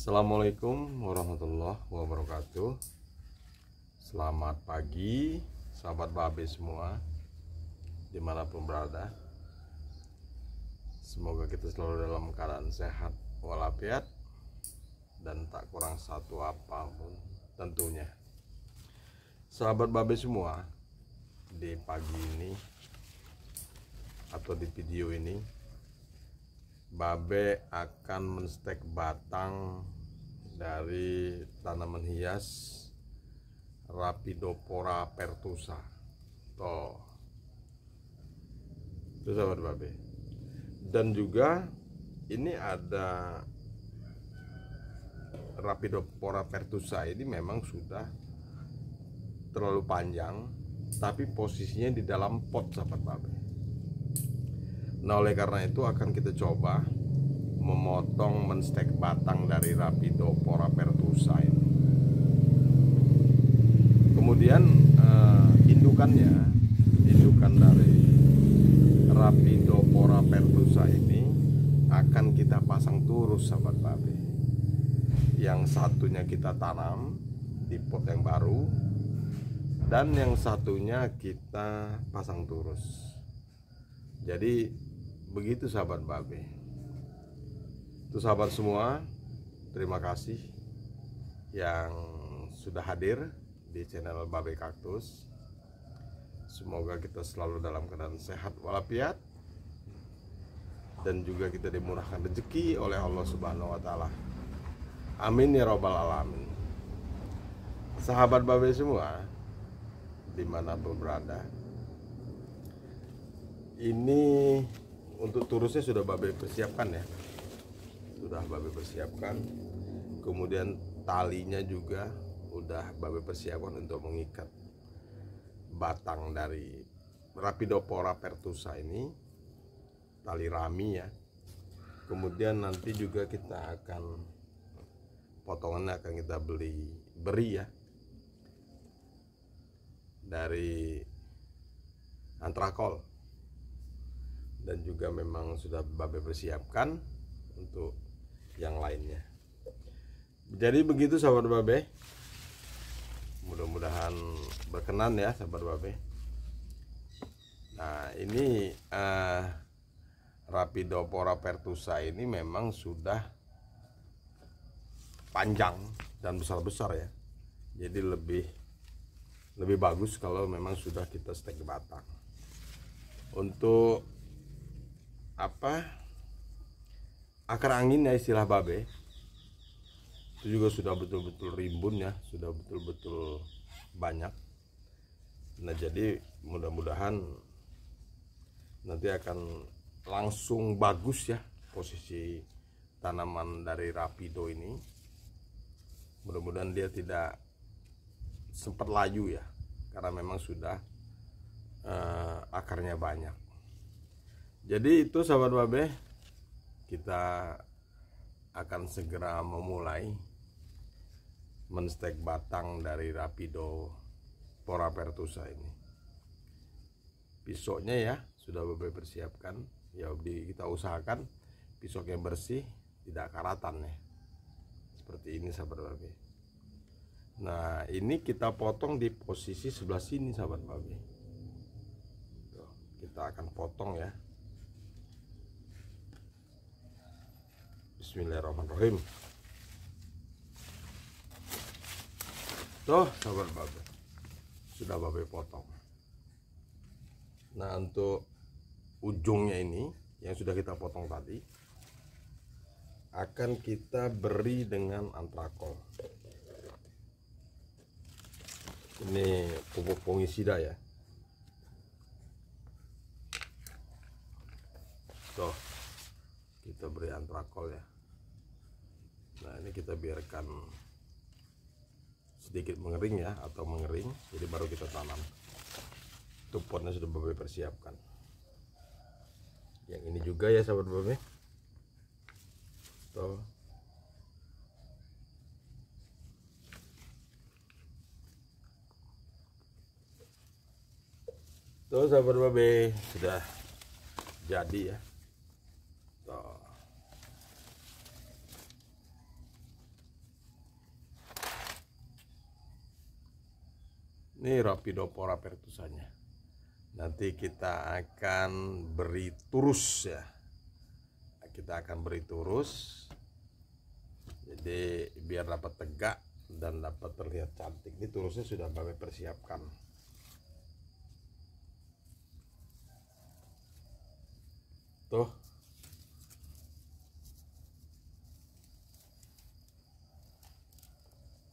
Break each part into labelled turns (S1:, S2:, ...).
S1: Assalamualaikum warahmatullahi wabarakatuh Selamat pagi Sahabat babe semua Dimanapun berada Semoga kita selalu dalam keadaan sehat Walafiat Dan tak kurang satu apapun Tentunya Sahabat babe semua Di pagi ini Atau di video ini babe akan menstek batang dari tanaman hias Rapidopora pertusa. Toh. Itu sahabat babe. Dan juga ini ada Rapidopora pertusa ini memang sudah terlalu panjang tapi posisinya di dalam pot sahabat babe Nah oleh karena itu akan kita coba memotong menstek batang dari Rapido pertusa ini. Kemudian eh, indukannya, indukan dari Rapido pertusa ini akan kita pasang turus sahabat babi. Yang satunya kita tanam di pot yang baru dan yang satunya kita pasang turus. Jadi begitu sahabat babe itu sahabat semua terima kasih yang sudah hadir di channel babe kaktus semoga kita selalu dalam keadaan sehat walafiat dan juga kita dimurahkan rezeki oleh Allah Subhanahu wa taala. Amin ya robbal alamin. Sahabat babe semua dimanapun berada. Ini untuk turusnya sudah babe persiapkan ya sudah babe persiapkan kemudian talinya juga udah babe persiapkan untuk mengikat batang dari Rapidopora pertusa ini tali rami ya kemudian nanti juga kita akan potongannya akan kita beli beri ya dari antrakol dan juga memang sudah Babe persiapkan untuk yang lainnya jadi begitu sahabat Babe mudah-mudahan berkenan ya sahabat Babe nah ini uh, eh, Rapidopora pertusa ini memang sudah panjang dan besar-besar ya jadi lebih lebih bagus kalau memang sudah kita stek batang untuk apa akar angin ya istilah babe itu juga sudah betul-betul rimbun ya sudah betul-betul banyak nah jadi mudah-mudahan nanti akan langsung bagus ya posisi tanaman dari rapido ini mudah-mudahan dia tidak sempat layu ya karena memang sudah uh, akarnya banyak jadi itu sahabat babe kita akan segera memulai menstek batang dari rapido pora pertusa ini pisoknya ya sudah babe persiapkan ya kita usahakan pisoknya bersih tidak karatan ya seperti ini sahabat babe nah ini kita potong di posisi sebelah sini sahabat babe kita akan potong ya Bismillahirrahmanirrahim Tuh sahabat babe Sudah babe potong Nah untuk ujungnya ini Yang sudah kita potong tadi Akan kita beri dengan antrakol Ini pupuk fungisida ya Tuh kita beri antrakol ya nah ini kita biarkan sedikit mengering ya atau mengering jadi baru kita tanam itu potnya sudah Babe persiapkan yang ini juga ya sahabat Babe tuh tuh sahabat Babe sudah jadi ya ini rapidopora pertusanya. nanti kita akan beri turus ya kita akan beri turus jadi biar dapat tegak dan dapat terlihat cantik ini turusnya sudah Babe persiapkan tuh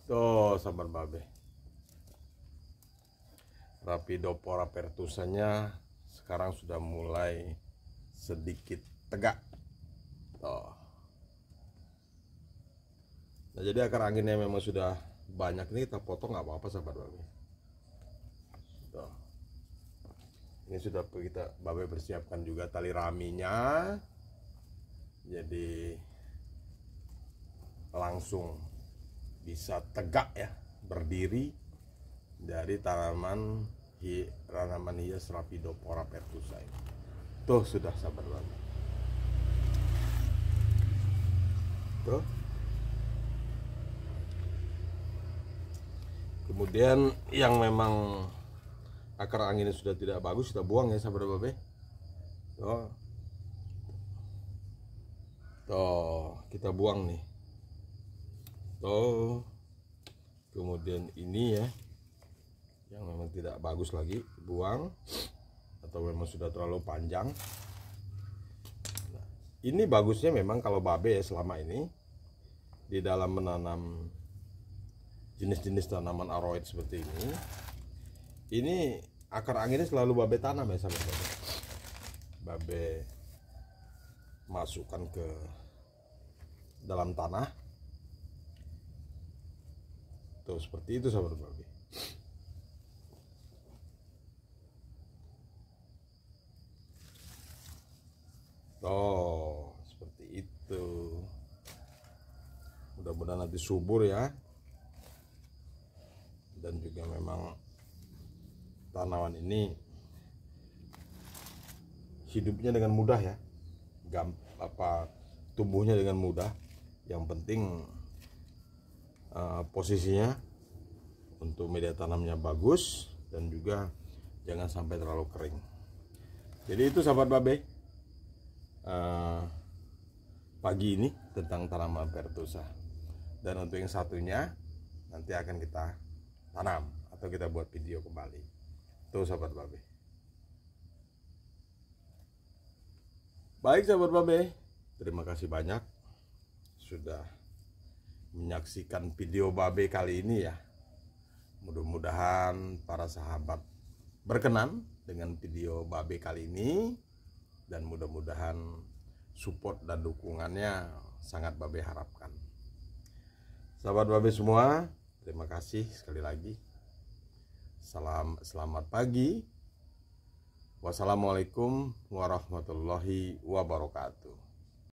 S1: tuh sabar Babe tapi dopora pertusannya sekarang sudah mulai sedikit tegak. Tuh. Nah, jadi akar anginnya memang sudah banyak ini kita potong nggak apa-apa sahabat babe. Tuh. Ini sudah kita babe persiapkan juga tali raminya. Jadi langsung bisa tegak ya berdiri dari tanaman hi hias ya serapido pora pertusai tuh sudah sabar banget tuh kemudian yang memang akar anginnya sudah tidak bagus kita buang ya sabar babe ya. tuh tuh kita buang nih tuh kemudian ini ya yang memang tidak bagus lagi buang atau memang sudah terlalu panjang nah, ini bagusnya memang kalau babe ya selama ini di dalam menanam jenis-jenis tanaman aroid seperti ini ini akar anginnya selalu babe tanam ya sama babe, babe masukkan ke dalam tanah tuh seperti itu sahabat babe mudah-mudahan nanti subur ya dan juga memang tanaman ini hidupnya dengan mudah ya Gamp, apa tumbuhnya dengan mudah yang penting uh, posisinya untuk media tanamnya bagus dan juga jangan sampai terlalu kering jadi itu sahabat babe uh, pagi ini tentang tanaman pertusa dan untuk yang satunya nanti akan kita tanam atau kita buat video kembali tuh sahabat babe baik sahabat babe terima kasih banyak sudah menyaksikan video babe kali ini ya mudah-mudahan para sahabat berkenan dengan video babe kali ini dan mudah-mudahan support dan dukungannya sangat babe harapkan Sahabat Babe semua, terima kasih sekali lagi. Salam selamat pagi. Wassalamualaikum warahmatullahi wabarakatuh.